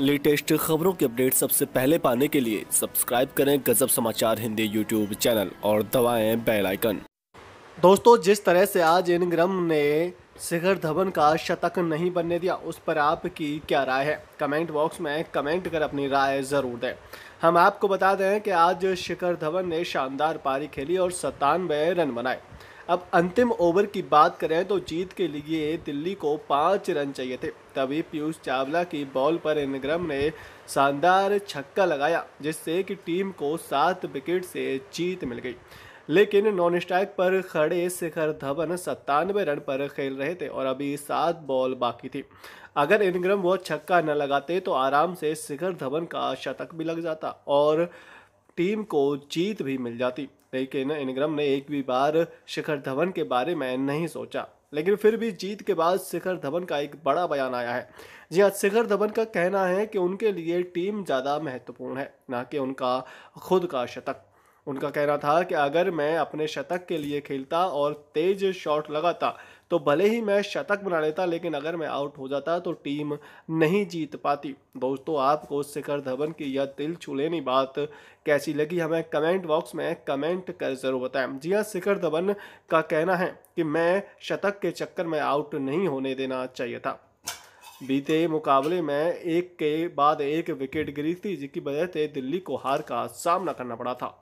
latest खबरों के update सबसे पहले पाने के लिए सब्सक्राइब करें गजब समाचार हिंदी यूट्यूब चैनल और दबाएं बेल आइकन दोस्तों जिस तरह से आज इनग्रम ने शिखर धवन का शतक नहीं बनने दिया उस पर आपकी क्या राय है कमेंट बॉक्स में कमेंट कर अपनी राय ज़रूर दें हम आपको बता दें कि आज शिखर धवन ने शानदार पारी खेली और सत्तानवे रन बनाए अब अंतिम ओवर की बात करें तो जीत के लिए दिल्ली को पाँच रन चाहिए थे तभी पीयूष चावला की बॉल पर इनग्रम ने शानदार छक्का लगाया जिससे कि टीम को सात विकेट से जीत मिल गई लेकिन नॉन स्ट्राइक पर खड़े शिखर धवन सत्तानवे रन पर खेल रहे थे और अभी सात बॉल बाकी थी अगर इनग्रम वो छक्का न लगाते तो आराम से शिखर धवन का शतक भी लग जाता और टीम को जीत भी मिल जाती लेकिन इनग्रम ने एक भी बार शिखर धवन के बारे में नहीं सोचा लेकिन फिर भी जीत के बाद शिखर धवन का एक बड़ा बयान आया है जी हाँ शिखर धवन का कहना है कि उनके लिए टीम ज़्यादा महत्वपूर्ण है ना कि उनका खुद का शतक उनका कहना था कि अगर मैं अपने शतक के लिए खेलता और तेज शॉट लगाता तो भले ही मैं शतक बना लेता लेकिन अगर मैं आउट हो जाता तो टीम नहीं जीत पाती दोस्तों आपको शिखर धवन की यह दिल छुलेनी बात कैसी लगी हमें कमेंट बॉक्स में कमेंट कर ज़रूर बताएं जी हाँ शिखर धवन का कहना है कि मैं शतक के चक्कर में आउट नहीं होने देना चाहिए था बीते मुकाबले में एक के बाद एक विकेट गिरी थी जिसकी वजह से दिल्ली को हार का सामना करना पड़ा था